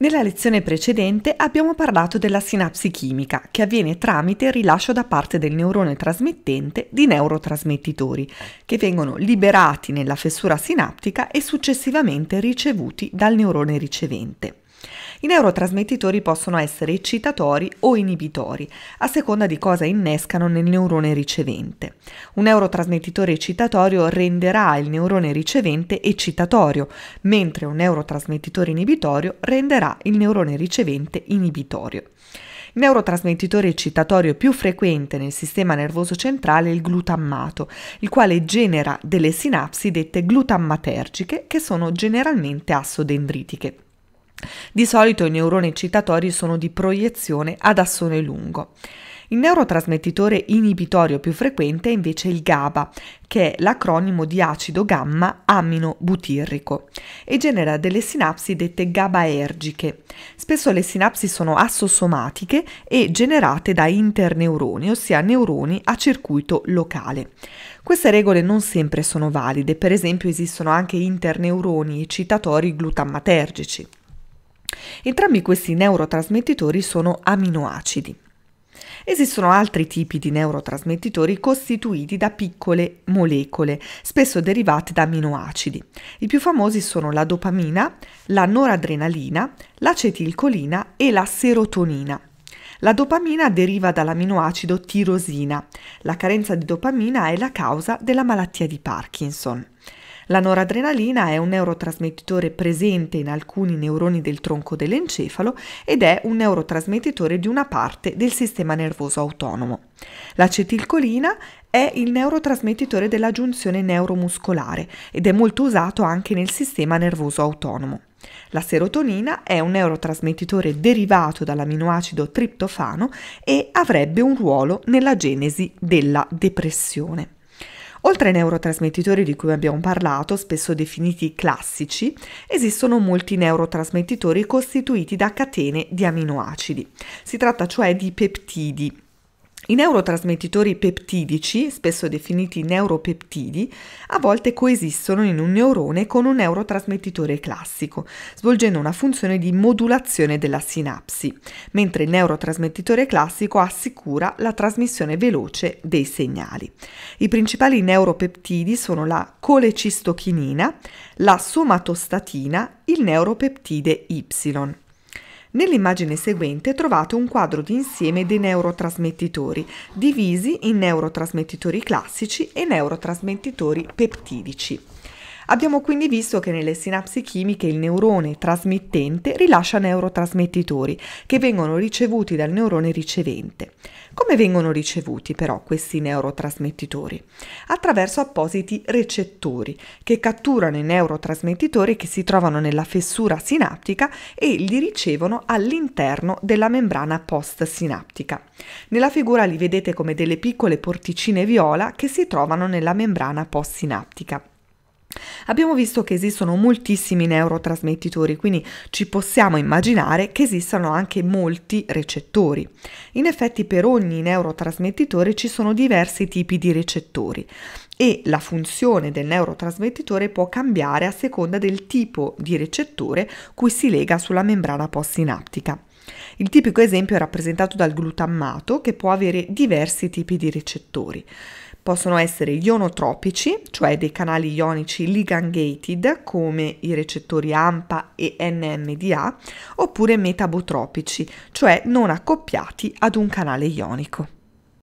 Nella lezione precedente abbiamo parlato della sinapsi chimica, che avviene tramite il rilascio da parte del neurone trasmettente di neurotrasmettitori, che vengono liberati nella fessura sinaptica e successivamente ricevuti dal neurone ricevente. I neurotrasmettitori possono essere eccitatori o inibitori, a seconda di cosa innescano nel neurone ricevente. Un neurotrasmettitore eccitatorio renderà il neurone ricevente eccitatorio, mentre un neurotrasmettitore inibitorio renderà il neurone ricevente inibitorio. Il neurotrasmettitore eccitatorio più frequente nel sistema nervoso centrale è il glutammato, il quale genera delle sinapsi dette glutammatergiche che sono generalmente assodendritiche. Di solito i neuroni eccitatori sono di proiezione ad assone lungo. Il neurotrasmettitore inibitorio più frequente è invece il GABA, che è l'acronimo di acido gamma aminobutirrico, e genera delle sinapsi dette GABAergiche. Spesso le sinapsi sono assosomatiche e generate da interneuroni, ossia neuroni a circuito locale. Queste regole non sempre sono valide, per esempio esistono anche interneuroni eccitatori glutamatergici. Entrambi questi neurotrasmettitori sono aminoacidi. Esistono altri tipi di neurotrasmettitori costituiti da piccole molecole, spesso derivate da aminoacidi. I più famosi sono la dopamina, la noradrenalina, l'acetilcolina e la serotonina. La dopamina deriva dall'aminoacido tirosina. La carenza di dopamina è la causa della malattia di Parkinson. La noradrenalina è un neurotrasmettitore presente in alcuni neuroni del tronco dell'encefalo ed è un neurotrasmettitore di una parte del sistema nervoso autonomo. L'acetilcolina è il neurotrasmettitore della giunzione neuromuscolare ed è molto usato anche nel sistema nervoso autonomo. La serotonina è un neurotrasmettitore derivato dall'aminoacido triptofano e avrebbe un ruolo nella genesi della depressione. Oltre ai neurotrasmettitori di cui abbiamo parlato, spesso definiti classici, esistono molti neurotrasmettitori costituiti da catene di aminoacidi. Si tratta cioè di peptidi i neurotrasmettitori peptidici, spesso definiti neuropeptidi, a volte coesistono in un neurone con un neurotrasmettitore classico, svolgendo una funzione di modulazione della sinapsi, mentre il neurotrasmettitore classico assicura la trasmissione veloce dei segnali. I principali neuropeptidi sono la colecistochinina, la somatostatina, il neuropeptide Y. Nell'immagine seguente trovate un quadro di insieme dei neurotrasmettitori, divisi in neurotrasmettitori classici e neurotrasmettitori peptidici. Abbiamo quindi visto che nelle sinapsi chimiche il neurone trasmittente rilascia neurotrasmettitori che vengono ricevuti dal neurone ricevente. Come vengono ricevuti però questi neurotrasmettitori? Attraverso appositi recettori che catturano i neurotrasmettitori che si trovano nella fessura sinaptica e li ricevono all'interno della membrana postsinaptica. Nella figura li vedete come delle piccole porticine viola che si trovano nella membrana postsinaptica. Abbiamo visto che esistono moltissimi neurotrasmettitori, quindi ci possiamo immaginare che esistano anche molti recettori. In effetti per ogni neurotrasmettitore ci sono diversi tipi di recettori e la funzione del neurotrasmettitore può cambiare a seconda del tipo di recettore cui si lega sulla membrana postsinaptica. Il tipico esempio è rappresentato dal glutammato che può avere diversi tipi di recettori possono essere ionotropici, cioè dei canali ionici ligand gated come i recettori AMPA e NMDA, oppure metabotropici, cioè non accoppiati ad un canale ionico.